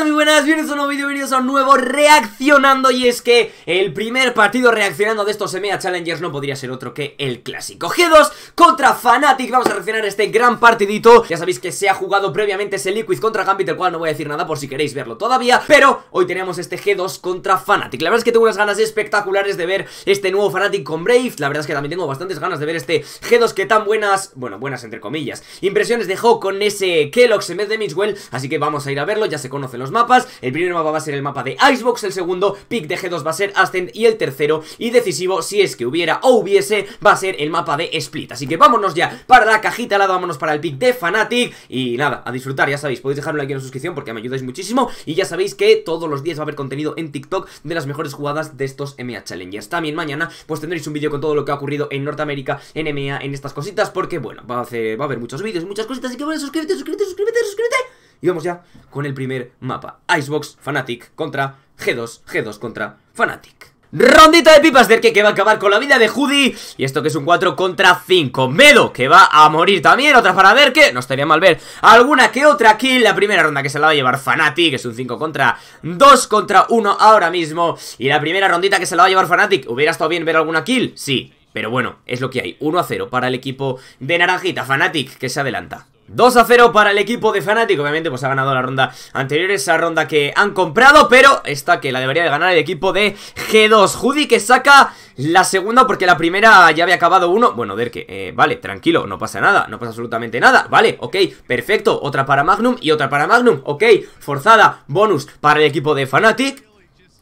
Muy buenas, bienvenidos a un nuevo vídeo, bienvenidos a un nuevo Reaccionando Y es que el primer partido reaccionando de estos EMEA Challengers no podría ser otro que el clásico G2 contra Fnatic, vamos a reaccionar este gran partidito Ya sabéis que se ha jugado previamente ese Liquid contra Gambit, el cual no voy a decir nada por si queréis verlo todavía Pero hoy tenemos este G2 contra Fnatic, la verdad es que tengo unas ganas espectaculares de ver este nuevo Fnatic con Brave La verdad es que también tengo bastantes ganas de ver este G2 que tan buenas, bueno, buenas entre comillas Impresiones dejó con ese Kellogg's en vez de Mitchwell, así que vamos a ir a verlo, ya se conoce los mapas. El primer mapa va a ser el mapa de Icebox, el segundo pick de G2 va a ser Ascend y el tercero y decisivo, si es que hubiera o hubiese, va a ser el mapa de Split. Así que vámonos ya para la cajita la lado, vámonos para el pick de Fnatic y nada, a disfrutar, ya sabéis, podéis un aquí en la suscripción porque me ayudáis muchísimo y ya sabéis que todos los días va a haber contenido en TikTok de las mejores jugadas de estos MA Challengers. También mañana pues tendréis un vídeo con todo lo que ha ocurrido en Norteamérica, en MA, en estas cositas porque bueno, va a, hacer, va a haber muchos vídeos, muchas cositas, así que bueno, suscríbete, suscríbete, suscríbete, suscríbete. Y vamos ya con el primer mapa. Icebox Fanatic contra G2, G2 contra Fanatic. Rondita de pipas de que, que va a acabar con la vida de Judy Y esto que es un 4 contra 5 Medo que va a morir también Otra para ver que, no estaría mal ver Alguna que otra kill, la primera ronda que se la va a llevar Fanatic, Es un 5 contra 2 Contra 1 ahora mismo Y la primera rondita que se la va a llevar Fanatic, ¿Hubiera estado bien ver alguna kill? Sí, pero bueno, es lo que hay 1 a 0 para el equipo de Naranjita Fanatic que se adelanta 2 a 0 para el equipo de Fnatic, obviamente pues ha ganado la ronda anterior, esa ronda que han comprado, pero esta que la debería de ganar el equipo de G2, Judy que saca la segunda porque la primera ya había acabado uno, bueno Derke, eh, vale, tranquilo, no pasa nada, no pasa absolutamente nada, vale, ok, perfecto, otra para Magnum y otra para Magnum, ok, forzada, bonus para el equipo de Fnatic,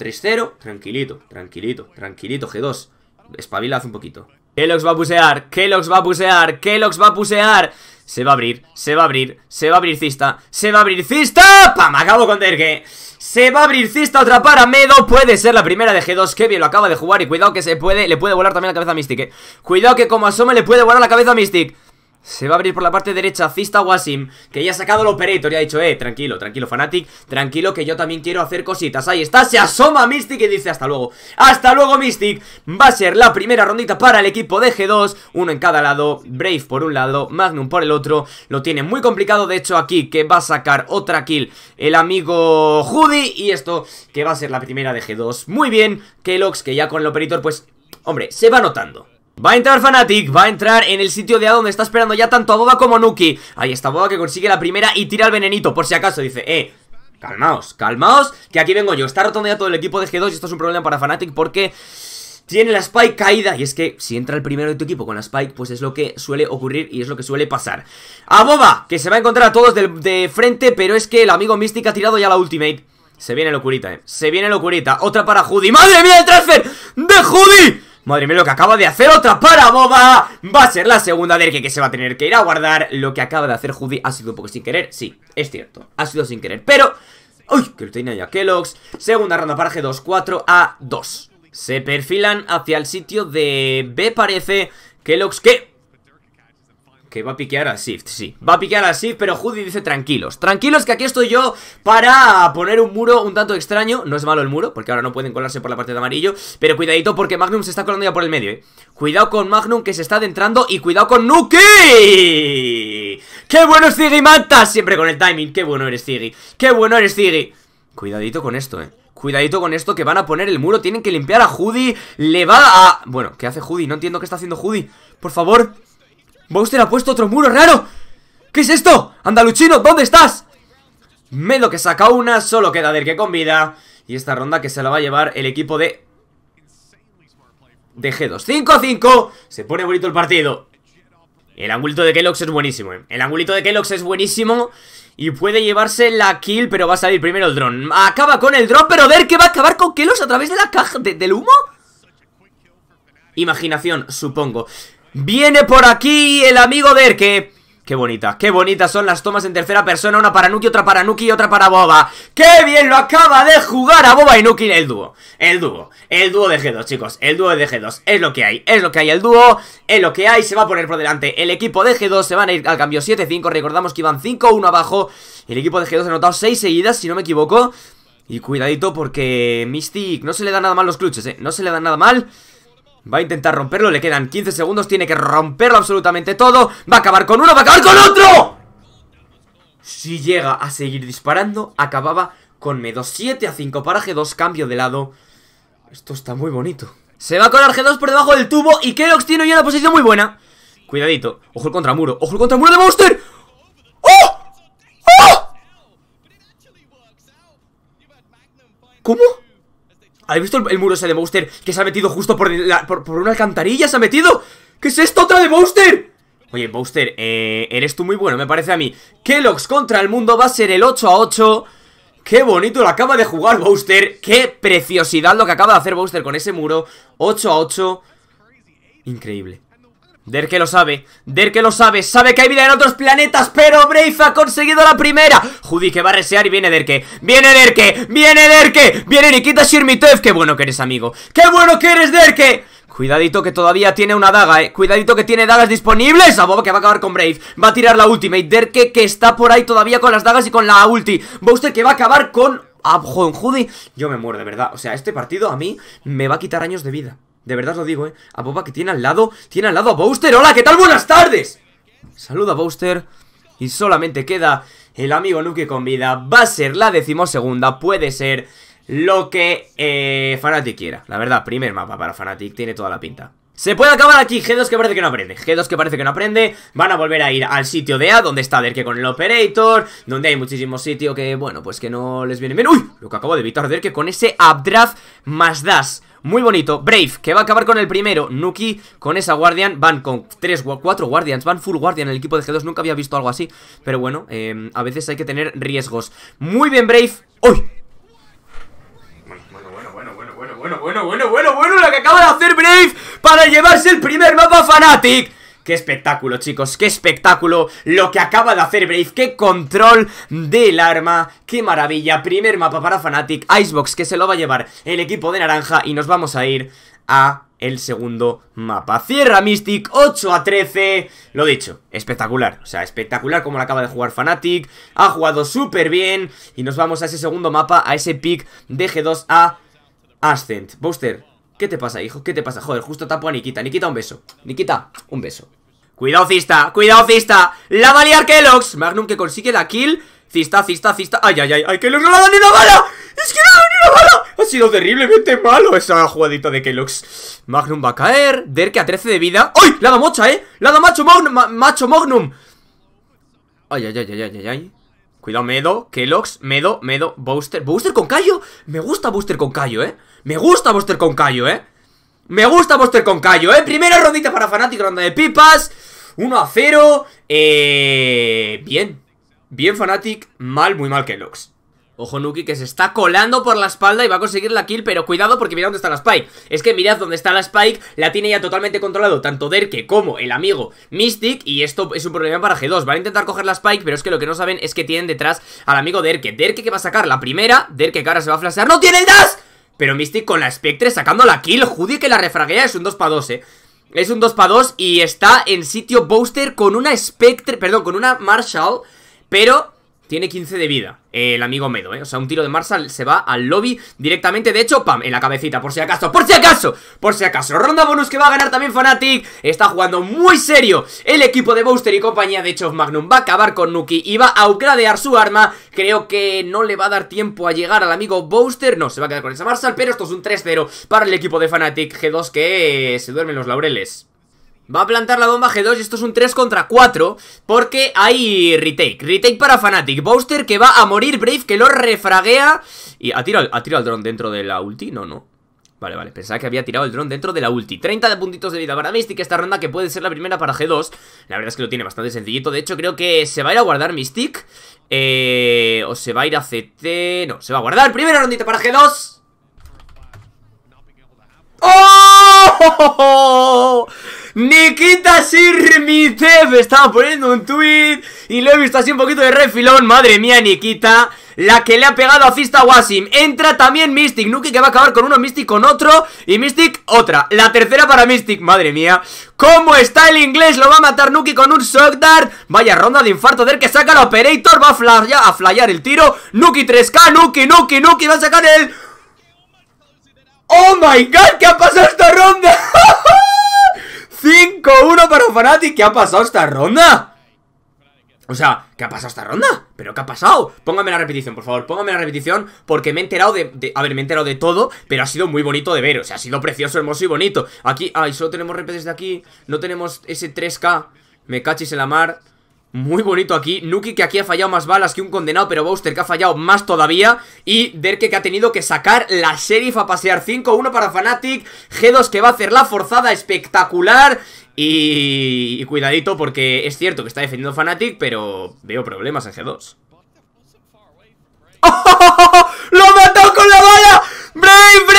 3-0, tranquilito, tranquilito, tranquilito G2, espabilad un poquito. Kelox va a pusear, Kelox va a pusear, Kelox va a pusear se va a abrir, se va a abrir, se va a abrir cista Se va a abrir cista, pam, acabo con que se va a abrir cista otra para Medo Puede ser la primera de G2, que bien lo acaba de jugar Y cuidado que se puede, le puede volar también la cabeza a Mystic eh. Cuidado que como asome le puede volar la cabeza a Mystic se va a abrir por la parte derecha Cista Wasim, que ya ha sacado el operator y ha dicho, eh, tranquilo, tranquilo, Fanatic, tranquilo que yo también quiero hacer cositas. Ahí está, se asoma Mystic y dice hasta luego. Hasta luego, Mystic. Va a ser la primera rondita para el equipo de G2, uno en cada lado, Brave por un lado, Magnum por el otro. Lo tiene muy complicado, de hecho, aquí que va a sacar otra kill el amigo Judy y esto que va a ser la primera de G2. Muy bien, Kelox, que ya con el operator, pues, hombre, se va notando. Va a entrar Fnatic, va a entrar en el sitio de A donde está esperando ya tanto a Boba como Nuki Ahí está Boba que consigue la primera y tira el venenito Por si acaso, dice, eh, calmaos, calmaos Que aquí vengo yo, está rotando ya todo el equipo de G2 Y esto es un problema para Fnatic porque... Tiene la Spike caída y es que si entra el primero de tu equipo con la Spike, pues es lo que suele ocurrir y es lo que suele pasar. A Boba, que se va a encontrar a todos de, frente, pero es que el amigo Mystic ha tirado ya la ultimate. Se viene locurita, eh. Se viene locurita. Otra para Judy. ¡Madre mía, el transfer de Judy! Madre mía, lo que acaba de hacer otra para Boba Va a ser la segunda del que se va a tener que ir a guardar Lo que acaba de hacer Judy ha sido un poco sin querer Sí, es cierto, ha sido sin querer Pero, uy, que lo tenía ya Kellogg's Segunda ronda para G2, 4 a 2 Se perfilan hacia el sitio de B parece Kellogg's que que va a piquear a Shift, sí. Va a piquear a Shift, pero Judy dice tranquilos. Tranquilos que aquí estoy yo para poner un muro un tanto extraño. No es malo el muro, porque ahora no pueden colarse por la parte de amarillo. Pero cuidadito porque Magnum se está colando ya por el medio, eh. Cuidado con Magnum que se está adentrando y cuidado con Nuki. ¡Qué bueno es Manta! Siempre con el timing. ¡Qué bueno eres Ziggy! ¡Qué bueno eres Ziggy! Cuidadito con esto, eh. Cuidadito con esto que van a poner el muro. Tienen que limpiar a Judy. Le va a... Bueno, ¿qué hace Judy? No entiendo qué está haciendo Judy. Por favor... Buster ha puesto otro muro raro ¿Qué es esto? Andaluchino, ¿dónde estás? Melo que saca una, solo queda del que con vida Y esta ronda que se la va a llevar el equipo de... De G2 5-5, se pone bonito el partido El angulito de Kellogg's es buenísimo, ¿eh? El angulito de Kellogg's es buenísimo y puede llevarse la kill, pero va a salir primero el dron Acaba con el dron, pero ver que va a acabar con Kellogg's a través de la caja del humo Imaginación, supongo Viene por aquí el amigo Derke. Qué bonita, qué bonitas son las tomas en tercera persona Una para Nuki, otra para Nuki y otra para Boba ¡Qué bien lo acaba de jugar a Boba y Nuki! El dúo, el dúo, el dúo de G2, chicos El dúo de G2, es lo que hay, es lo que hay El dúo, es lo que hay, se va a poner por delante El equipo de G2, se van a ir al cambio 7-5 Recordamos que iban 5-1 abajo El equipo de G2 ha anotado 6 seguidas, si no me equivoco Y cuidadito porque Mystic no se le da nada mal los clutches, eh No se le da nada mal Va a intentar romperlo, le quedan 15 segundos Tiene que romperlo absolutamente todo Va a acabar con uno, va a acabar con otro Si llega a seguir disparando Acababa con me 7 a 5 para G2, cambio de lado Esto está muy bonito Se va colar G2 por debajo del tubo Y Kerox tiene ya una posición muy buena Cuidadito, ojo el contramuro, ojo el contramuro de Monster ¡Oh! ¡Oh! ¿Cómo? ¿Habéis visto el, muro ese de Monster? Que se ha metido justo por, una alcantarilla ¿Se ha metido? ¿Qué es esto otra de Monster? Oye, Booster, eh, eres tú muy bueno, me parece a mí Kellogg's contra el mundo va a ser el 8 a 8 Qué bonito lo acaba de jugar Booster Qué preciosidad lo que acaba de hacer Booster con ese muro 8 a 8 Increíble Derke lo sabe, Derke lo sabe, sabe que hay vida en otros planetas, pero Brave ha conseguido la primera. Judy que va a resear y viene Derke, viene Derke, viene Derke, viene Nikita Shirmitev, qué bueno que eres amigo, qué bueno que eres Derke. Cuidadito que todavía tiene una daga, eh Cuidadito que tiene dagas disponibles A Boba que va a acabar con Brave Va a tirar la ultimate Derke que está por ahí todavía con las dagas y con la ulti usted que va a acabar con... Abjon ah, Judy Yo me muero, de verdad O sea, este partido a mí me va a quitar años de vida de verdad lo digo, eh. A Popa que tiene al lado. Tiene al lado a Booster. Hola, ¿qué tal? Buenas tardes. Saluda a Booster. Y solamente queda el amigo Nuke con vida. Va a ser la decimosegunda. Puede ser lo que eh, Fanatic quiera. La verdad, primer mapa para Fnatic. Tiene toda la pinta. Se puede acabar aquí, G2 que parece que no aprende G2 que parece que no aprende, van a volver a ir al sitio de A Donde está Derke con el Operator Donde hay muchísimo sitio que, bueno, pues que no les viene bien ¡Uy! Lo que acabo de evitar Derke con ese updraft más dash muy bonito Brave, que va a acabar con el primero Nuki con esa Guardian, van con 3, 4 Guardians Van full Guardian el equipo de G2, nunca había visto algo así Pero bueno, em, a veces hay que tener riesgos Muy bien Brave ¡Uy! bueno, bueno, bueno, bueno, bueno, bueno, lo que acaba de hacer Brave para llevarse el primer mapa Fanatic. Qué espectáculo, chicos, qué espectáculo lo que acaba de hacer Brave, qué control del arma, qué maravilla. Primer mapa para Fnatic, Icebox que se lo va a llevar el equipo de naranja y nos vamos a ir a el segundo mapa. Cierra Mystic, 8 a 13. Lo dicho, espectacular. O sea, espectacular como lo acaba de jugar Fnatic. Ha jugado súper bien. Y nos vamos a ese segundo mapa, a ese pick de G2 a Ascent. Booster, ¿Qué te pasa, hijo? ¿Qué te pasa? Joder, justo tapo a Nikita. Nikita, un beso. Nikita, un beso. Cuidado, Cista. Cuidado, Cista. La va a Magnum que consigue la kill. Cista, Cista, Cista. Ay, ay, ay. ay Kellogg's no le ha dado ni una bala. Es que no le ha dado ni una bala. Ha sido terriblemente malo esa jugadita de Kellogg's. Magnum va a caer. Derke a 13 de vida. ¡Ay! Le ha mocha, ¿eh? Le ha macho, Magnum, macho Magnum. Ay, ay, ay, ay, ay, ay. Cuidado, Medo, Kellogg's, Medo, Medo, Booster Booster con Cayo, me gusta Booster con Cayo, eh Me gusta Booster con Cayo, eh Me gusta Booster con Cayo, eh Primera rondita para Fanático, ronda de pipas 1 a 0 Eh... Bien Bien Fanatic, mal, muy mal Kellogg's Ojo Nuki que se está colando por la espalda y va a conseguir la kill, pero cuidado porque mira dónde está la Spike. Es que mirad dónde está la Spike, la tiene ya totalmente controlado tanto Derke como el amigo Mystic y esto es un problema para G2. Van a intentar coger la Spike, pero es que lo que no saben es que tienen detrás al amigo Derke. Derke que va a sacar la primera, Derke que ahora se va a flashear. ¡No tiene el dash! Pero Mystic con la Spectre sacando la kill, Judy que la refraguea, es un 2 para 2, eh. Es un 2 para 2 y está en sitio Booster con una Spectre, perdón, con una Marshall, pero tiene 15 de vida el amigo Medo, ¿eh? O sea, un tiro de Marshall se va al lobby directamente. De hecho, pam, en la cabecita, por si acaso, por si acaso, por si acaso. Ronda bonus que va a ganar también Fnatic. Está jugando muy serio el equipo de Booster y compañía. De hecho, Magnum va a acabar con Nuki y va a upgradear su arma. Creo que no le va a dar tiempo a llegar al amigo Booster. No, se va a quedar con esa Marshall, pero esto es un 3-0 para el equipo de Fnatic G2 que se duermen los laureles. Va a plantar la bomba G2 y esto es un 3 contra 4 Porque hay retake Retake para Fnatic Booster que va a morir Brave que lo refraguea Y ha tirado, ha tirado el dron dentro de la ulti No, no Vale, vale, pensaba que había tirado el dron dentro de la ulti 30 de puntitos de vida para Mystic esta ronda que puede ser la primera para G2 La verdad es que lo tiene bastante sencillito De hecho creo que se va a ir a guardar Mystic eh, O se va a ir a CT No, se va a guardar Primera rondita para G2 ¡Oh! Nikita Sirmitev estaba poniendo un tweet y lo he visto así un poquito de refilón. Madre mía, Nikita. La que le ha pegado a Cista Wasim. Entra también Mystic. Nuki que va a acabar con uno, Mystic con otro. Y Mystic otra. La tercera para Mystic. Madre mía. ¿Cómo está el inglés? Lo va a matar Nuki con un Shock Vaya ronda de infarto del que saca el Operator. Va a flyar, a flyar el tiro. Nuki 3K. Nuki, Nuki, Nuki. Va a sacar el... ¡Oh my god! ¿Qué ha pasado esta ronda? 5-1 para Fnatic. ¿Qué ha pasado esta ronda? O sea, ¿qué ha pasado esta ronda? ¿Pero qué ha pasado? Póngame la repetición, por favor, póngame la repetición Porque me he enterado de, A ver, me he enterado de todo Pero ha sido muy bonito de ver, o sea, ha sido precioso, hermoso y bonito Aquí, ay, solo tenemos repetes de aquí No tenemos ese 3K Me cachis en la mar muy bonito aquí, Nuki que aquí ha fallado más balas que un condenado Pero Buster que ha fallado más todavía Y Derke que ha tenido que sacar la Sheriff a pasear 5-1 para Fnatic G2 que va a hacer la forzada espectacular y... cuidadito porque es cierto que está defendiendo Fnatic Pero veo problemas en G2 ¡Oh, oh, oh, ¡Lo mató con la bala! ¡Brave!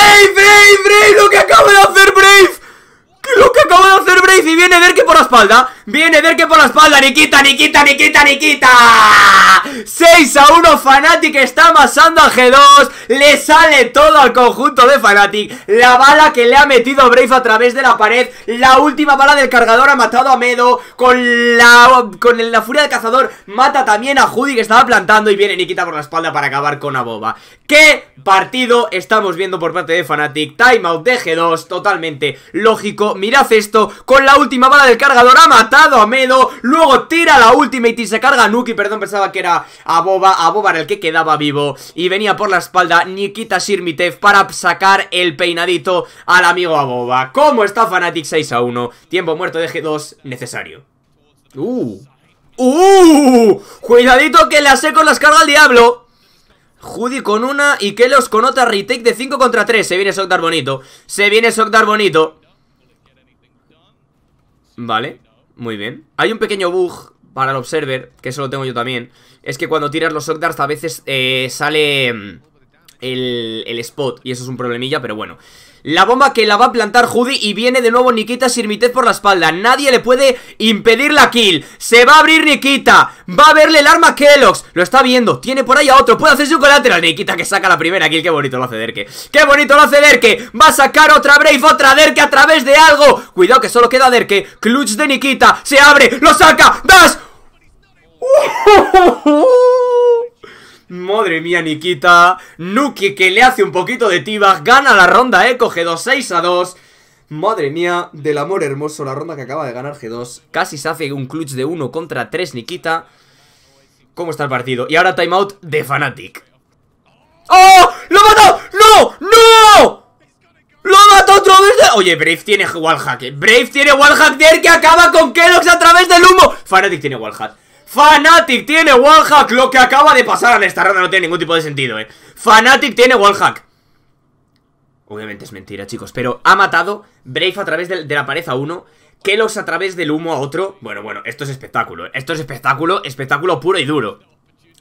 Viene que por la espalda, Nikita, Nikita, Nikita, Nikita 6 a 1, Fnatic está amasando a G2 Le sale todo al conjunto de Fnatic La bala que le ha metido Brave a través de la pared La última bala del cargador ha matado a Medo Con la, con la furia del cazador mata también a Judy que estaba plantando Y viene Nikita por la espalda para acabar con a Boba ¿Qué partido estamos viendo por parte de Fnatic? Timeout de G2, totalmente lógico Mirad esto, con la última bala del cargador ha matado a Medo Luego tira la ultimate y se carga a Nuki Perdón, pensaba que era a Boba A Boba era el que quedaba vivo Y venía por la espalda Nikita Shirmitev Para sacar el peinadito al amigo a Boba ¿Cómo está Fnatic 6 a 1? Tiempo muerto de G2 necesario Uh Uh Cuidadito que la con las carga al diablo Judy con una y Kelos con otra retake de 5 contra 3 Se viene Sogdar bonito Se viene Sogdar bonito Vale, muy bien Hay un pequeño bug para el Observer, que eso lo tengo yo también Es que cuando tiras los Shockdarts a veces eh, sale mm, el, el spot Y eso es un problemilla, pero bueno la bomba que la va a plantar Judy y viene de nuevo Nikita Sirmitez por la espalda. Nadie le puede impedir la kill. Se va a abrir Nikita. Va a verle el arma Kellogg's. Lo está viendo. Tiene por ahí a otro. Puede hacerse un colateral. Nikita que saca la primera kill. Qué bonito lo hace Derke. Qué bonito lo hace Derke. Va a sacar otra Brave, otra Derke a través de algo. Cuidado que solo queda Derke. Clutch de Nikita. Se abre. Lo saca. ¡Das! Madre mía, Nikita. Nuki que le hace un poquito de tibas. Gana la ronda, eh. Coge 2, 6 a 2. Madre mía, del amor hermoso, la ronda que acaba de ganar G2. Casi se hace un clutch de 1 contra 3, Nikita. ¿Cómo está el partido? Y ahora timeout de Fnatic. ¡Oh! ¡Lo mató! ¡No! ¡No! ¡Lo mató otra vez Oye, Brave tiene wallhack. ¿eh? Brave tiene wallhack de él que acaba con Kellogg's a través del humo. Fnatic tiene wallhack. Fanatic tiene wallhack Lo que acaba de pasar en esta ronda no tiene ningún tipo de sentido, eh Fanatic tiene wallhack Obviamente es mentira, chicos Pero ha matado Brave a través de, la pared a uno Kelos a través del humo a otro Bueno, bueno, esto es espectáculo eh. Esto es espectáculo, espectáculo puro y duro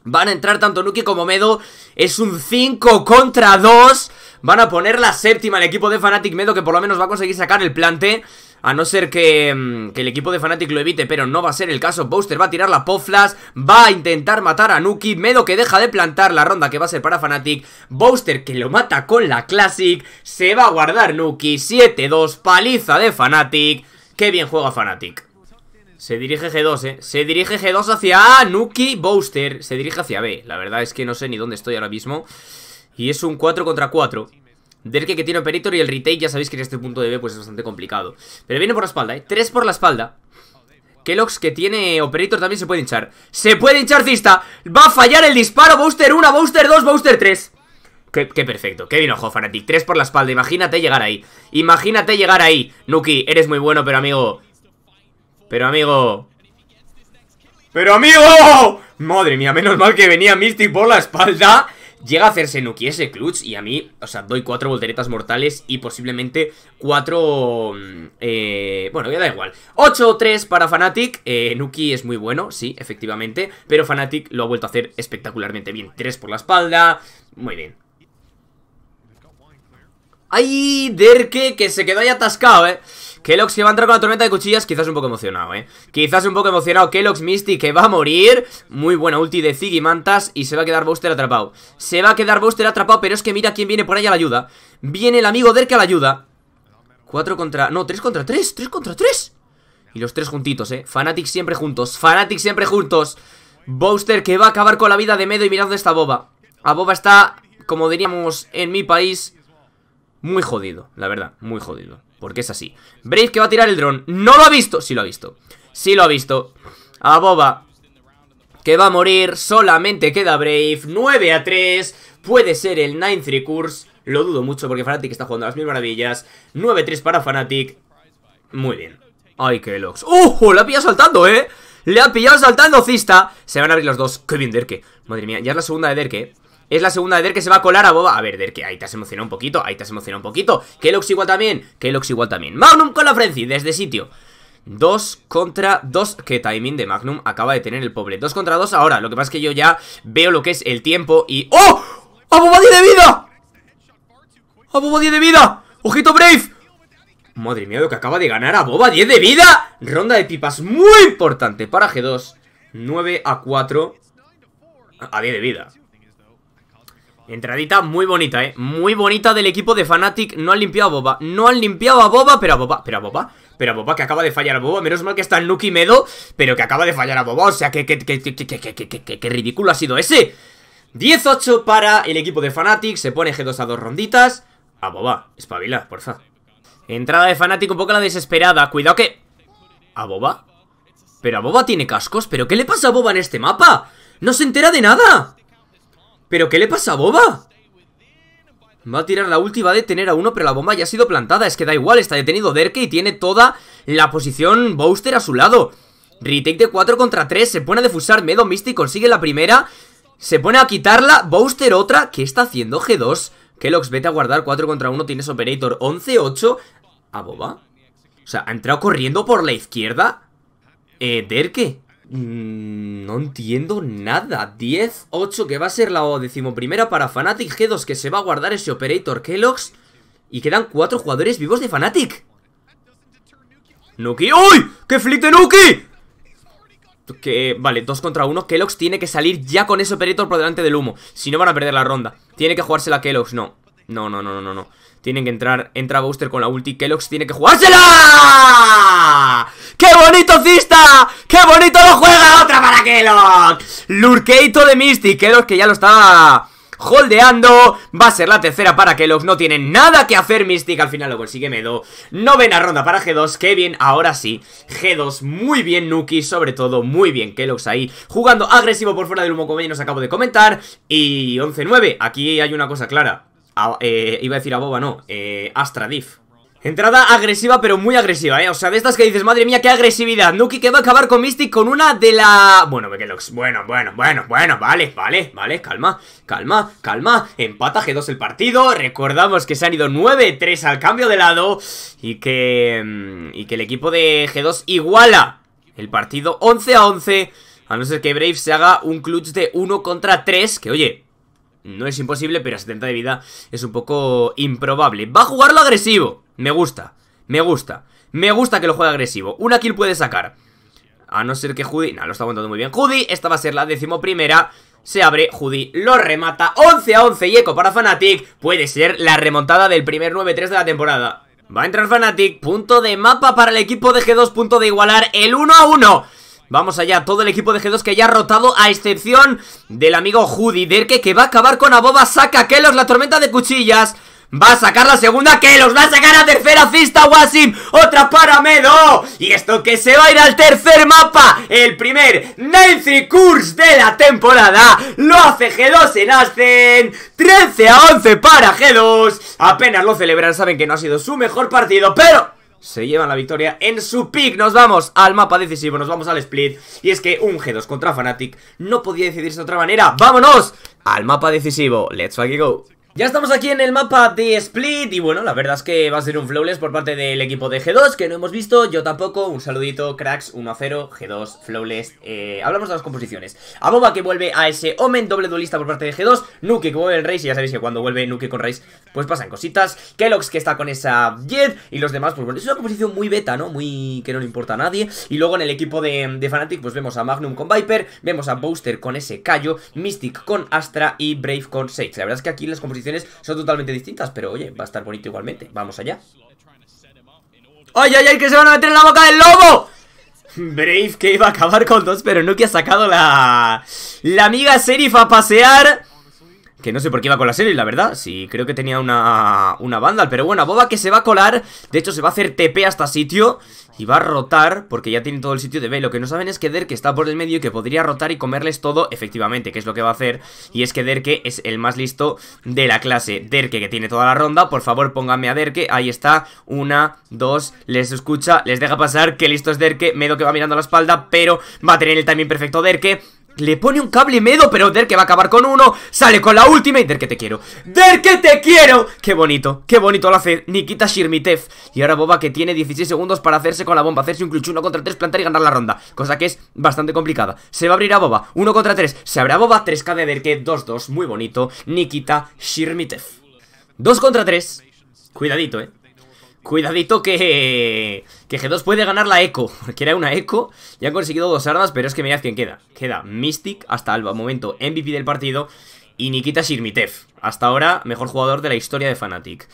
Van a entrar tanto Nuki como Medo Es un 5 contra 2 Van a poner la séptima el equipo de FANATIC Medo que por lo menos va a conseguir sacar el plante a no ser mm, que, el equipo de Fnatic lo evite, pero no va a ser el caso. Booster va a tirar la poflas. va a intentar matar a Nuki. Medo que deja de plantar la ronda que va a ser para Fnatic. Booster que lo mata con la Classic. Se va a guardar Nuki. 7-2, paliza de Fnatic. Qué bien juega Fnatic. Se dirige G2, ¿eh? Se dirige G2 hacia A, Nuki, Booster. Se dirige hacia B. La verdad es que no sé ni dónde estoy ahora mismo. Y es un 4 contra 4. Derke que tiene Operator y el retake, ya sabéis que en este punto de B pues es bastante complicado. Pero viene por la espalda, ¿eh? Tres por la espalda. Kelox que tiene Operator también se puede hinchar. ¡Se puede hinchar Cista! ¡Va a fallar el disparo! Booster 1, Booster 2, Booster 3. Qué, perfecto, qué bien ojo, Fanatic. Tres por la espalda, imagínate llegar ahí. Imagínate llegar ahí. Nuki, eres muy bueno, pero amigo... Pero amigo... ¡Pero amigo! Madre mía, menos mal que venía Misty por la espalda Llega a hacerse Nuki ese clutch y a mí, o sea, doy cuatro volteretas mortales y posiblemente cuatro... Mm, eh, bueno, ya da igual. 8-3 para Fnatic. Eh, Nuki es muy bueno, sí, efectivamente, pero Fnatic lo ha vuelto a hacer espectacularmente bien. 3 por la espalda, muy bien. ¡Ay, Derke, que se quedó ahí atascado, eh! Kelox que va a entrar con la tormenta de cuchillas, quizás un poco emocionado, ¿eh? Quizás un poco emocionado. Kelox Misty que va a morir. Muy buena ulti de Ziggy Mantas y se va a quedar Booster atrapado. Se va a quedar Booster atrapado, pero es que mira quién viene por ahí a la ayuda. Viene el amigo Derk a la ayuda. Cuatro contra... No, tres contra tres Tres contra tres Y los tres juntitos, ¿eh? Fanatics siempre juntos, Fanatics siempre juntos. Booster que va a acabar con la vida de Medo y mirad esta boba. A boba está, como diríamos en mi país, muy jodido, la verdad, muy jodido. Porque es así Brave que va a tirar el dron ¡No lo ha visto! Sí lo ha visto Sí lo ha visto A Boba Que va a morir Solamente queda Brave 9 a 3 Puede ser el 9-3 Curse Lo dudo mucho porque Fnatic está jugando a las mil maravillas 9-3 para Fnatic Muy bien Ay, que lox ¡Uh! La pillado saltando, ¿eh? Le ha pillado saltando Cista. Se van a abrir los dos. Qué bien, Derke. Madre mía, ya es la segunda de Derke. Es la segunda de Der que se va a colar a Boba. A ver, Der, que ahí te has emocionado un poquito, ahí te has emocionado un poquito. Kelox igual también, Kelox igual también. Magnum con la Frenzy, desde sitio. Dos contra dos. que timing de Magnum acaba de tener el pobre. Dos contra dos ahora, lo que pasa es que yo ya veo lo que es el tiempo y... ¡Oh! ¡A Boba 10 de vida! ¡A Boba 10 de vida! ¡Ojito Brave! Madre mía, lo que acaba de ganar a Boba 10 de vida. Ronda de pipas muy importante para G2. 9 a 4. A 10 de vida. Entradita muy bonita, eh Muy bonita del equipo de Fnatic No han limpiado a Boba No han limpiado a Boba Pero a Boba Pero a Boba Pero a Boba que acaba de fallar a Boba Menos mal que está el Nuki Medo Pero que acaba de fallar a Boba O sea, que, qué ridículo ha sido ese 18 para el equipo de Fnatic Se pone G2 a dos ronditas A Boba Espabila, porfa Entrada de Fnatic un poco la desesperada Cuidado que... ¿A Boba? ¿Pero a Boba tiene cascos? ¿Pero qué le pasa a Boba en este mapa? ¡No se entera de nada! ¿Pero qué le pasa a Boba? Va a tirar la última va a detener a uno, pero la bomba ya ha sido plantada. Es que da igual, está detenido Derke y tiene toda la posición Booster a su lado. Retake de 4 contra 3, se pone a defusar Medo Misty, consigue la primera. Se pone a quitarla, Booster otra. ¿Qué está haciendo G2? Kelox vete a guardar 4 contra 1, tienes Operator 11-8. ¿A Boba? O sea, ha entrado corriendo por la izquierda. Eh, Derke. Mm, no entiendo nada 10, 8 que va a ser la decimoprimera para Fnatic G2 que se va a guardar ese Operator Kellogg's Y quedan 4 jugadores vivos de Fnatic Nuki, ¡uy! ¡Qué flip de Nuki! Que, vale, 2 contra 1 Kellogg's tiene que salir ya con ese Operator por delante del humo Si no van a perder la ronda Tiene que jugársela Kellogg's, no No, no, no, no, no Tienen que entrar, entra Booster con la ulti Kellogg's tiene que jugársela ¡Qué bonito cista! ¡Qué bonito lo juega! ¡Otra para Kellogg! Lurkeito de Mystic, Kellogg que ya lo está holdeando. Va a ser la tercera para Kellogg. No tiene nada que hacer Mystic. Al final lo consigue Medo. Novena ronda para G2. Qué bien, ahora sí. G2, muy bien Nuki. Sobre todo, muy bien Kellogg ahí. Jugando agresivo por fuera del humo, como ya nos acabo de comentar. Y 11-9. Aquí hay una cosa clara. Ah, eh, iba a decir a Boba, no. Eh, Astradif. Entrada agresiva, pero muy agresiva, ¿eh? O sea, de estas que dices, madre mía, qué agresividad Nuki que a acabar con Mystic con una de la... Bueno, Bekelox, bueno, bueno, bueno, bueno Vale, vale, vale, calma, calma, calma Empata G2 el partido Recordamos que se han ido 9-3 al cambio de lado Y que... Mm, y que el equipo de G2 iguala El partido 11-11 A no ser que Brave se haga un clutch de 1 contra 3 Que, oye, no es imposible, pero a 70 de vida es un poco improbable. Va a jugarlo agresivo. Me gusta, me gusta. Me gusta que lo juegue agresivo. Una kill puede sacar. A no ser que Judy... No, lo está aguantando muy bien. Judy, esta va a ser la decimoprimera. Se abre, Judy lo remata. 11 a 11 y eco para Fnatic. Puede ser la remontada del primer 9-3 de la temporada. Va a entrar Fnatic. Punto de mapa para el equipo de G2. Punto de igualar el 1 a 1. Vamos allá, todo el equipo de G2 que ya ha rotado a excepción del amigo Judy Derke que va a acabar con Aboba, saca Kelos la tormenta de cuchillas Va a sacar la segunda, que va a sacar a tercera cista Wasim, otra para Medo Y esto que se va a ir al tercer mapa El primer Nancy Curse de la temporada Lo hace G2 en Ascen 13 a 11 para G2 Apenas lo celebran, saben que no ha sido su mejor partido Pero se llevan la victoria en su pick. Nos vamos al mapa decisivo, nos vamos al split. Y es que un G2 contra Fnatic no podía decidirse de otra manera. ¡Vámonos al mapa decisivo! ¡Let's fucking go! Ya estamos aquí en el mapa de Split y bueno, la verdad es que va a ser un flawless por parte del equipo de G2 que no hemos visto, yo tampoco, un saludito, cracks, 1-0, G2, flawless, eh, hablamos de las composiciones. Aboba que vuelve a ese Omen, doble duelista por parte de G2, Nuke que vuelve el Reis y ya sabéis que cuando vuelve Nuke con Reis pues pasan cositas, Kelox que está con esa Jet y los demás, pues bueno, es una composición muy beta, ¿no? Muy que no le importa a nadie y luego en el equipo de, de Fnatic pues vemos a Magnum con Viper, vemos a Booster con ese Callo, Mystic con Astra y Brave con Sage. La verdad es que aquí las composiciones son totalmente distintas, pero oye, va a estar bonito igualmente. Vamos allá. ¡Ay, ay, ay! ¡Que se van a meter en la boca del lobo! Brave que iba a acabar con dos, pero no que ha sacado la... La amiga Serif a pasear... Que no sé por qué iba con la serie, la verdad Sí, creo que tenía una, una Vandal Pero bueno, Boba que se va a colar De hecho, se va a hacer TP hasta este sitio Y va a rotar, porque ya tiene todo el sitio de B Lo que no saben es que Derke está por el medio Y que podría rotar y comerles todo, efectivamente Que es lo que va a hacer, y es que Derke es el más listo De la clase, Derke que tiene toda la ronda, por favor pónganme a Derke Ahí está, una, dos Les escucha, les deja pasar, que listo es Derke Medo que va mirando la espalda, pero va a tener el timing perfecto Derke le pone un cable medo, pero Derke va a acabar con uno Sale con la última y Derke te quiero ¡Derke te quiero! ¡Qué bonito! ¡Qué bonito lo hace Nikita Shirmitev! Y ahora Boba que tiene 16 segundos para hacerse con la bomba Hacerse un clutch 1 contra 3, plantar y ganar la ronda Cosa que es bastante complicada Se va a abrir a Boba, 1 contra 3 Se abre a Boba, 3K de Derke, 2-2, muy bonito Nikita Shirmitev 2 contra 3 Cuidadito, eh Cuidadito que... Que G2 puede ganar la eco Porque era una eco Ya han conseguido dos armas Pero es que mirad quién queda Queda Mystic hasta el momento MVP del partido Y Nikita Shirmitev Hasta ahora mejor jugador de la historia de Fnatic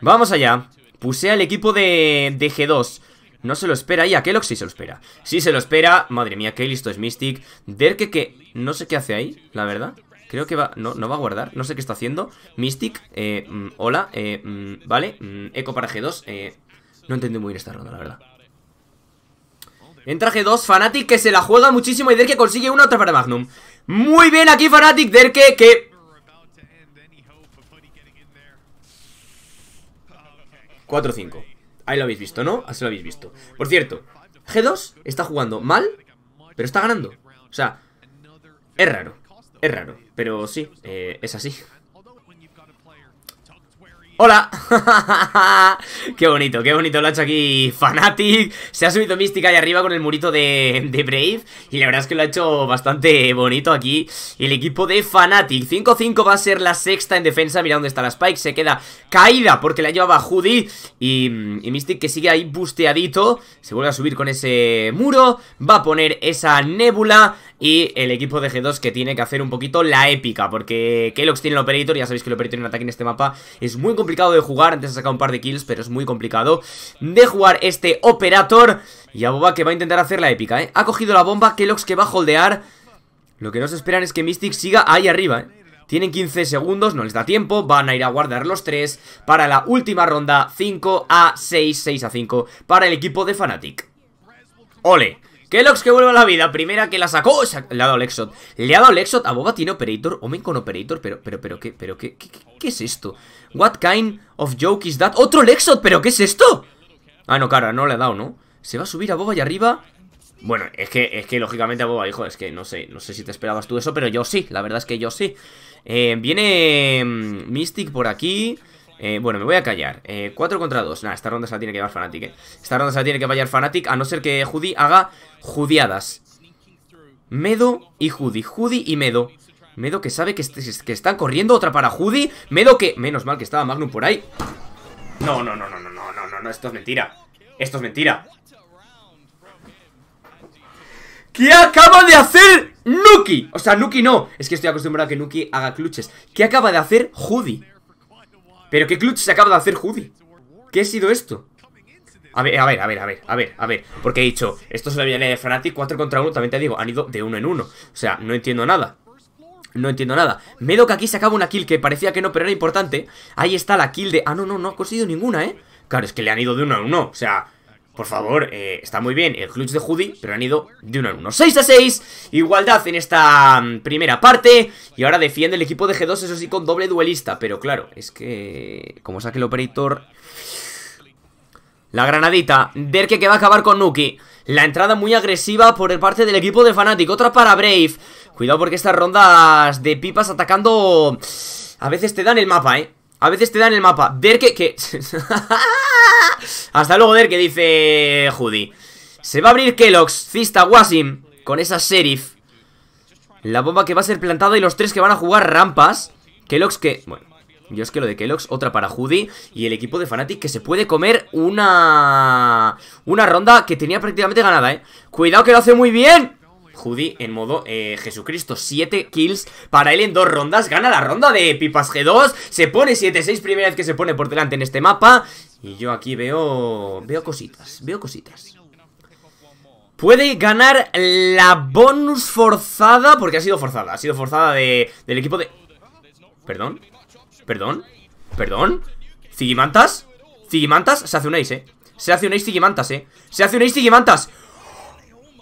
Vamos allá Puse al equipo de, G2 no se lo espera. Y a Kellogg sí se lo espera. Sí se lo espera. Madre mía, qué listo es Mystic. Derke que no sé qué hace ahí, la verdad. Creo que va... No, no va a guardar. No sé qué está haciendo. Mystic. Eh, mm, hola. Eh, mm, vale. Mm, eco para G2. Eh, no entendí muy bien esta ronda, la verdad. Entra G2. Fnatic que se la juega muchísimo. Y Derke consigue una otra para Magnum. Muy bien aquí Fnatic. Derke que... ...4-5... Ahí lo habéis visto, ¿no? Así lo habéis visto Por cierto, G2 está jugando mal Pero está ganando O sea, es raro es raro, pero sí, eh, es así. ¡Hola! ¡Qué bonito, qué bonito! Lo ha hecho aquí Fanatic. Se ha subido Mística ahí arriba con el murito de, Brave. Y la verdad es que lo ha hecho bastante bonito aquí el equipo de Fanatic. 5-5 va a ser la sexta en defensa. Mira dónde está la Spike. Se queda caída porque la llevaba Judy. Y, y Mystic que sigue ahí busteadito. Se vuelve a subir con ese muro. Va a poner esa nébula y el equipo de G2 que tiene que hacer un poquito la épica, porque Kelox tiene el Operator, ya sabéis que el Operator en ataque en este mapa es muy complicado de jugar, antes ha sacado un par de kills, pero es muy complicado de jugar este Operator, y Aboba que va a intentar hacer la épica, ¿eh? Ha cogido la bomba, Kelox que va a holdear, lo que no se esperan es que Mystic siga ahí arriba, ¿eh? Tienen 15 segundos, no les da tiempo, van a ir a guardar los 3 para la última ronda 5 a 6, 6 a 5 para el equipo de Fnatic. ¡Ole! Kellogg's que vuelve a la vida. Primera que la sacó. le ha dado Lexot. Le ha dado Lexot a Boba tiene Operator. Omen con Operator. Pero, pero, pero, ¿qué, pero qué, qué, es esto? What kind of joke is that? ¡Otro Lexot! ¿Pero qué es esto? Ah, no, cara, no le ha dado, ¿no? Se va a subir a Boba y arriba. Bueno, es que, es que lógicamente a Boba, hijo, es que no sé, no sé si te esperabas tú eso, pero yo sí, la verdad es que yo sí. Eh, viene mm, Mystic por aquí. Eh, bueno, me voy a callar. 4 eh, contra 2. Nada, esta ronda se la tiene que llevar Fnatic, eh. Esta ronda se la tiene que llevar Fnatic, a no ser que Judy haga judiadas. Medo y Judy. Judy y Medo. Medo que sabe que, están corriendo otra para Judy. Medo que... Menos mal que estaba Magnum por ahí. No, no, no, no, no, no, no, no, Esto es mentira. Esto es mentira. ¿Qué acaba de hacer Nuki? O sea, Nuki no. Es que estoy acostumbrado a que Nuki haga clutches. ¿Qué acaba de hacer Judy? ¿Pero qué clutch se acaba de hacer Judy? ¿Qué ha sido esto? A ver, a ver, a ver, a ver, a ver, a ver Porque he dicho, esto se la viene de Fnatic 4 contra 1, también te digo, han ido de uno en uno O sea, no entiendo nada no entiendo nada Medo que aquí se acaba una kill que parecía que no, pero era importante Ahí está la kill de... Ah, no, no, no ha conseguido ninguna, ¿eh? Claro, es que le han ido de uno en uno O sea, por favor, eh, está muy bien el clutch de Judy, pero han ido de uno en uno. 6 a 6, igualdad en esta mm, primera parte. Y ahora defiende el equipo de G2, eso sí, con doble duelista. Pero claro, es que como saque el operator... La granadita, Derke que va a acabar con Nuki. La entrada muy agresiva por parte del equipo de Fnatic. Otra para Brave. Cuidado porque estas rondas de pipas atacando... A veces te dan el mapa, ¿eh? A veces te dan el mapa. Derke, que... Hasta luego, Derke, dice Judy. Se va a abrir Kellogg's, Cista, Wasim, con esa Sheriff. La bomba que va a ser plantada y los tres que van a jugar rampas. Kellogg's que... Bueno, yo es que lo de Kellogg's, otra para Judy y el equipo de Fnatic que se puede comer una... Una ronda que tenía prácticamente ganada, ¿eh? ¡Cuidado que lo hace muy bien! Judy en modo eh, Jesucristo 7 kills para él en dos rondas Gana la ronda de pipas G2 Se pone 7-6, primera vez que se pone por delante en este mapa Y yo aquí veo... Veo cositas, veo cositas Puede ganar la bonus forzada Porque ha sido forzada, ha sido forzada de, del equipo de... ¿Perdón? ¿Perdón? ¿Perdón? ¿Cigimantas? ¿Cigimantas? Se hace un ace, eh Se hace un ace Mantas, eh Se hace un ace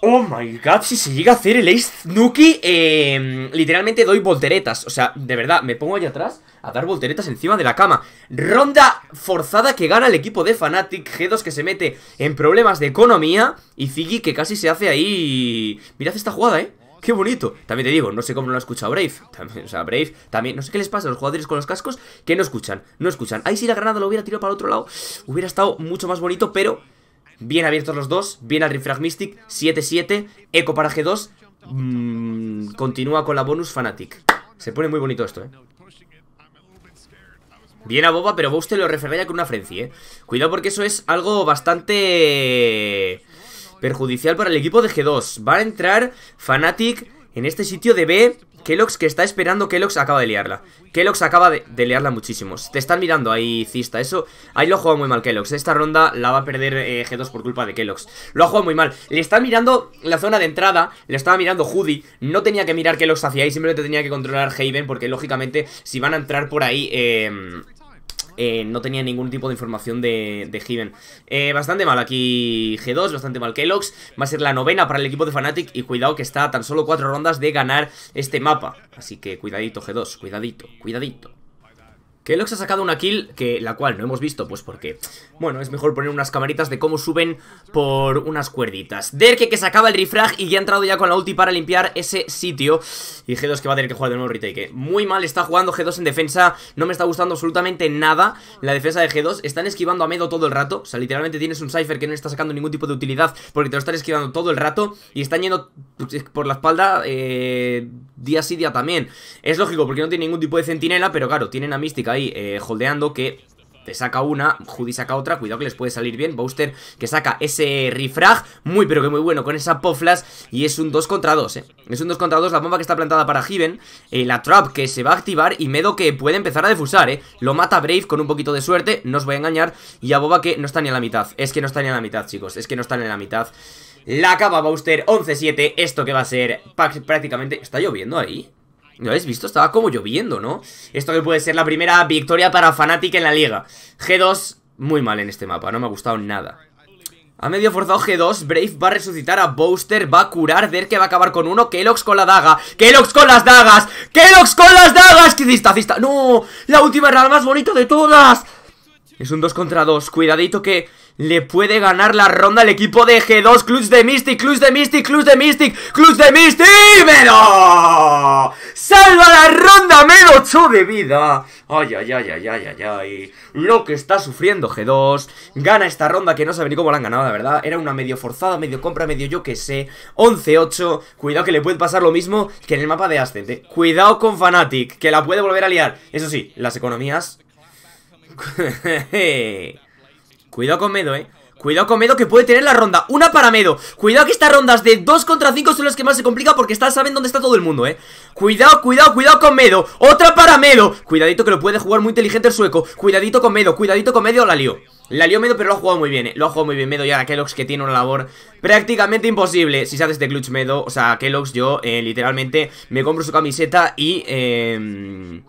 Oh my god, si se llega a hacer el Ace Nuki, em, literalmente doy volteretas. O sea, de verdad, me pongo allá atrás a dar volteretas encima de la cama. Ronda forzada que gana el equipo de Fnatic. G2 que se mete en problemas de economía. Y Ziggy que casi se hace ahí... Mirad esta jugada, ¿eh? ¡Qué bonito! También te digo, no sé cómo no lo ha escuchado Brave. o sea, Brave, también, no sé qué les pasa a los jugadores con los cascos que no escuchan, no escuchan. Ahí si la granada lo hubiera tirado para el otro lado, hubiera estado mucho más bonito, pero Bien abiertos los dos, bien al Refrag Mystic, 7-7, Eco para G2, mm, continúa con la bonus Fanatic. Se pone muy bonito esto, ¿eh? Bien a Boba, pero te lo referraya con una Frenzy, ¿eh? Cuidado porque eso es algo bastante perjudicial para el equipo de G2. Va a entrar Fanatic en este sitio de B Kelox que está esperando, Kelox acaba de liarla Kelox acaba de, liarla muchísimo Te están mirando ahí, Cista, eso Ahí lo ha jugado muy mal Kelox, esta ronda la va a perder eh, G2 por culpa de Kelox Lo ha jugado muy mal, le está mirando la zona de entrada Le estaba mirando Judy No tenía que mirar Kelox hacia ahí, simplemente tenía que controlar Haven Porque lógicamente si van a entrar por ahí eh, eh, no tenía ningún tipo de información de, de eh, bastante mal aquí G2, bastante mal KELox, Va a ser la novena para el equipo de Fnatic y cuidado que está tan solo cuatro rondas de ganar este mapa. Así que cuidadito G2, cuidadito, cuidadito. Kelox ha sacado una kill que la cual no hemos visto, pues porque, bueno, es mejor poner unas camaritas de cómo suben por unas cuerditas. Derke que sacaba el refrag y ya ha entrado ya con la ulti para limpiar ese sitio. Y G2 que va a tener que jugar de nuevo retake. ¿eh? Muy mal está jugando G2 en defensa, no me está gustando absolutamente nada la defensa de G2. Están esquivando a Medo todo el rato, o sea, literalmente tienes un Cypher que no está sacando ningún tipo de utilidad porque te lo están esquivando todo el rato y están yendo pues, por la espalda eh, día sí día también. Es lógico porque no tiene ningún tipo de centinela, pero claro, tienen a Mística ahí eh, holdeando que te saca una, Judy saca otra, cuidado que les puede salir bien, Booster que saca ese refrag, muy pero que muy bueno con esa poflas y es un 2 contra 2, eh. es un 2 contra 2, la bomba que está plantada para Hiven, eh, la trap que se va a activar y Medo que puede empezar a defusar, eh. lo mata Brave con un poquito de suerte, no os voy a engañar, y a Boba que no está ni a la mitad, es que no está ni a la mitad chicos, es que no está ni a la mitad. La acaba Booster 11-7, esto que va a ser prácticamente... ¿Está lloviendo ahí? ¿Lo habéis visto? Estaba como lloviendo, ¿no? Esto que puede ser la primera victoria para Fnatic en la liga G2, muy mal en este mapa, no me ha gustado nada ha medio forzado G2, Brave va a resucitar a Booster, va a curar, ver que va a acabar con uno, Kelox con la daga, Kelox con las dagas, Kelox con las dagas, ¡Qué cista, no, la última ronda más bonita de todas. Es un 2 contra 2, cuidadito que le puede ganar la ronda al equipo de G2 Clutch de Mystic, Clutch de Mystic, Clutch de Mystic Clutch de Mystic ¡Melo! ¡Salva la ronda! ¡Melo 8 de vida! Ay, ay, ay, ay, ay, ay, ay Lo que está sufriendo G2 Gana esta ronda que no sabe ni cómo la han ganado, la verdad Era una medio forzada, medio compra, medio yo que sé 11-8 Cuidado que le puede pasar lo mismo que en el mapa de Ascent Cuidado con Fnatic, que la puede volver a liar Eso sí, las economías Cuidado con Medo, eh Cuidado con Medo que puede tener la ronda Una para Medo Cuidado que estas rondas de 2 contra 5 son las que más se complica Porque saben dónde está todo el mundo, eh Cuidado, cuidado, cuidado con Medo Otra para Medo Cuidadito que lo puede jugar muy inteligente el sueco Cuidadito con Medo, cuidadito con Medo La lío La lió Medo pero lo ha jugado muy bien, eh Lo ha jugado muy bien Medo y ahora Kelox que tiene una labor prácticamente imposible Si se hace este clutch Medo O sea, Kelox yo eh, literalmente me compro su camiseta y... Eh,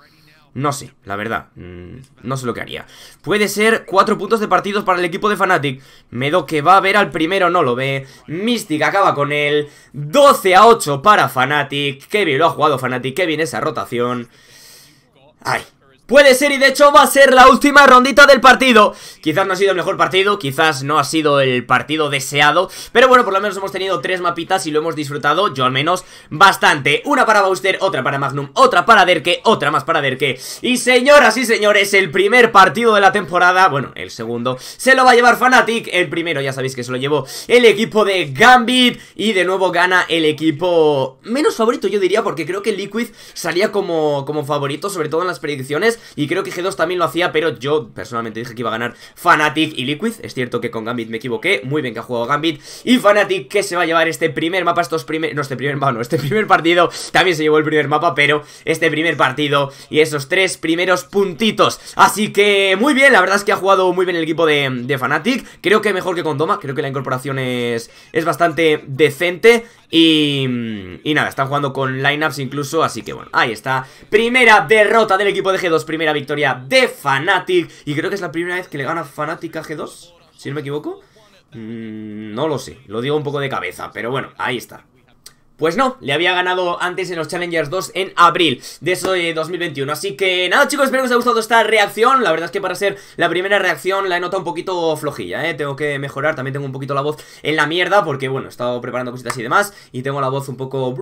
no sé, la verdad. Mm, no sé lo que haría. Puede ser cuatro puntos de partidos para el equipo de Fnatic. Medo que va a ver al primero, no lo ve. Mystic acaba con él. 12 a 8 para Fnatic. bien lo ha jugado Fnatic. Kevin esa rotación. Ay, Puede ser y de hecho va a ser la última rondita del partido Quizás no ha sido el mejor partido, quizás no ha sido el partido deseado Pero bueno, por lo menos hemos tenido tres mapitas y lo hemos disfrutado, yo al menos, bastante Una para Bauster, otra para Magnum, otra para Derke, otra más para Derke Y señoras y señores, el primer partido de la temporada, bueno, el segundo Se lo va a llevar Fnatic, el primero ya sabéis que se lo llevó el equipo de Gambit Y de nuevo gana el equipo menos favorito yo diría porque creo que Liquid salía como, como favorito sobre todo en las predicciones y creo que G2 también lo hacía, pero yo personalmente dije que iba a ganar Fnatic y Liquid. Es cierto que con Gambit me equivoqué, muy bien que ha jugado Gambit y Fnatic que se va a llevar este primer mapa, estos primer... no este primer mapa, este primer partido también se llevó el primer mapa, pero este primer partido y esos tres primeros puntitos. Así que muy bien, la verdad es que ha jugado muy bien el equipo de, Fanatic. Fnatic, creo que mejor que con Doma, creo que la incorporación es, es bastante decente y, nada, están jugando con lineups incluso, así que bueno, ahí está. Primera derrota del equipo de G2, primera victoria de Fnatic. Y creo que es la primera vez que le gana Fnatic a G2, si no me equivoco. Mm, no lo sé, lo digo un poco de cabeza, pero bueno, ahí está. Pues no, le había ganado antes en los Challengers 2 en abril de eso de 2021 Así que nada chicos, espero que os haya gustado esta reacción La verdad es que para ser la primera reacción la he notado un poquito flojilla, eh Tengo que mejorar, también tengo un poquito la voz en la mierda Porque bueno, he estado preparando cositas y demás Y tengo la voz un poco...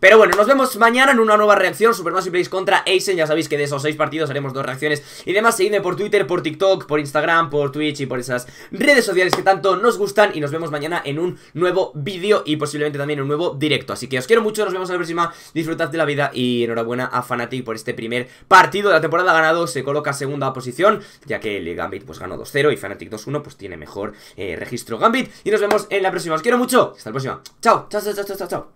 Pero bueno, nos vemos mañana en una nueva reacción Supermassive Plays contra Aizen, ya sabéis que de esos seis partidos haremos dos reacciones Y demás, seguidme por Twitter, por TikTok, por Instagram, por Twitch y por esas redes sociales que tanto nos gustan Y nos vemos mañana en un nuevo vídeo y posiblemente también en un nuevo directo Así que os quiero mucho, nos vemos en la próxima, disfrutad de la vida y enhorabuena a Fnatic por este primer partido de la temporada ganado Se coloca segunda posición, ya que el Gambit pues ganó 2-0 y Fnatic 2-1 pues tiene mejor eh, registro Gambit Y nos vemos en la próxima, os quiero mucho, hasta la próxima, chao, chao, chao, chao, chao, chao